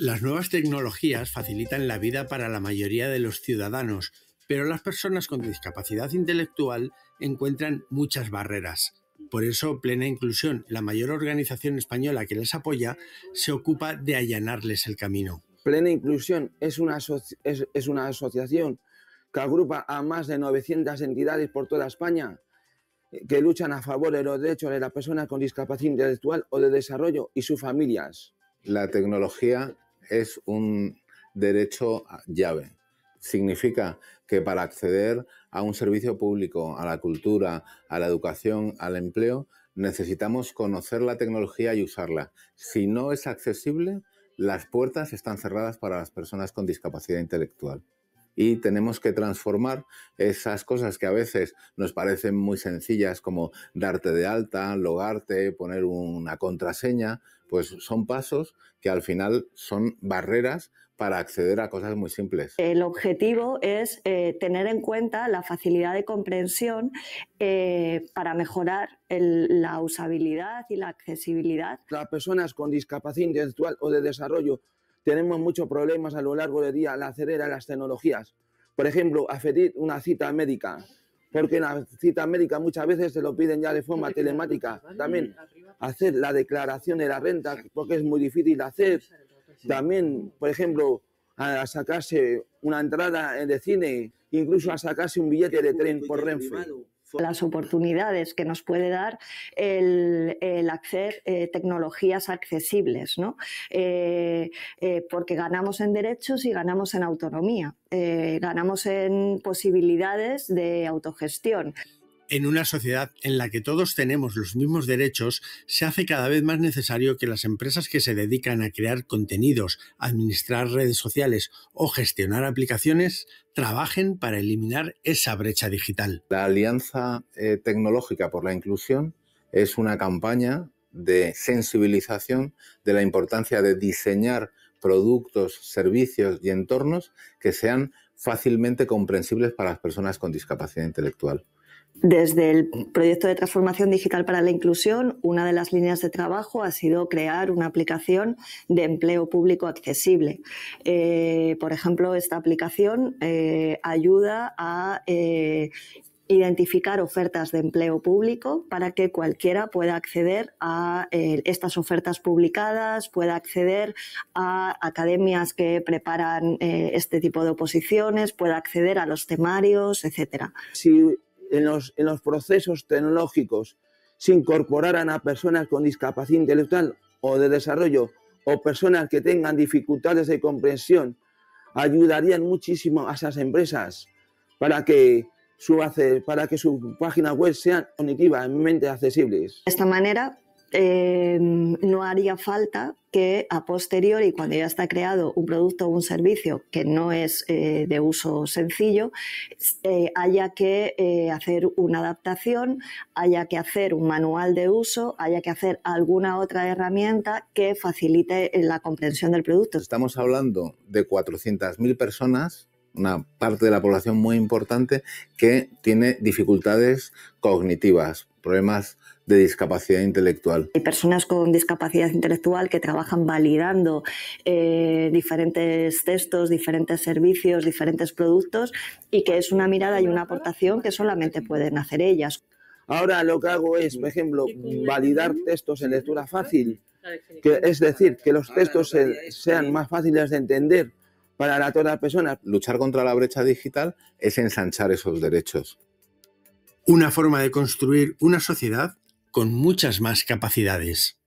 Las nuevas tecnologías facilitan la vida para la mayoría de los ciudadanos, pero las personas con discapacidad intelectual encuentran muchas barreras. Por eso, Plena Inclusión, la mayor organización española que les apoya, se ocupa de allanarles el camino. Plena Inclusión es una, asociación que agrupa a más de 900 entidades por toda España que luchan a favor de los derechos de las personas con discapacidad intelectual o de desarrollo y sus familias. La tecnología es un derecho llave. Significa que para acceder a un servicio público, a la cultura, a la educación, al empleo, necesitamos conocer la tecnología y usarla. Si no es accesible, las puertas están cerradas para las personas con discapacidad intelectual y tenemos que transformar esas cosas que a veces nos parecen muy sencillas como darte de alta, logarte, poner una contraseña, pues son pasos que al final son barreras para acceder a cosas muy simples. El objetivo es eh, tener en cuenta la facilidad de comprensión eh, para mejorar la usabilidad y la accesibilidad. Las personas con discapacidad intelectual o de desarrollo tenemos muchos problemas a lo largo del día al acceder a las tecnologías. Por ejemplo, pedir una cita médica, porque en la cita médica muchas veces se lo piden ya de forma telemática. También hacer la declaración de la renta, porque es muy difícil hacer. También, por ejemplo, a sacarse una entrada de cine, incluso a sacarse un billete de tren por Renfe las oportunidades que nos puede dar el, el hacer eh, tecnologías accesibles, ¿no? Eh, eh, porque ganamos en derechos y ganamos en autonomía, ganamos en posibilidades de autogestión. En una sociedad en la que todos tenemos los mismos derechos, se hace cada vez más necesario que las empresas que se dedican a crear contenidos, administrar redes sociales o gestionar aplicaciones trabajen para eliminar esa brecha digital. La Alianza eh, Tecnológica por la Inclusión es una campaña de sensibilización de la importancia de diseñar productos, servicios y entornos que sean fácilmente comprensibles para las personas con discapacidad intelectual. Desde el proyecto de transformación digital para la inclusión, una de las líneas de trabajo ha sido crear una aplicación de empleo público accesible. Eh, por ejemplo, esta aplicación eh, ayuda a eh, identificar ofertas de empleo público para que cualquiera pueda acceder a estas ofertas publicadas, pueda acceder a academias que preparan este tipo de oposiciones, pueda acceder a los temarios, etcétera en los, procesos tecnológicos se incorporaran a personas con discapacidad intelectual o de desarrollo o personas que tengan dificultades de comprensión, ayudarían muchísimo a esas empresas para que su, para que su página web sean cognitivamente accesibles. De esta manera eh, no haría falta que a posteriori, cuando ya está creado un producto o un servicio que no es eh, de uso sencillo, eh, haya que hacer una adaptación, haya que hacer un manual de uso, haya que hacer alguna otra herramienta que facilite la comprensión del producto. Estamos hablando de 400.000 personas una parte de la población muy importante que tiene dificultades cognitivas, problemas de discapacidad intelectual. Hay personas con discapacidad intelectual que trabajan validando eh, diferentes textos, diferentes servicios, diferentes productos y que es una mirada y una aportación que solamente pueden hacer ellas. Ahora lo que hago es, por ejemplo, validar textos en lectura fácil, que, es decir, que los textos sean más fáciles de entender para la toda personas. Luchar contra la brecha digital es ensanchar esos derechos. Una forma de construir una sociedad con muchas más capacidades.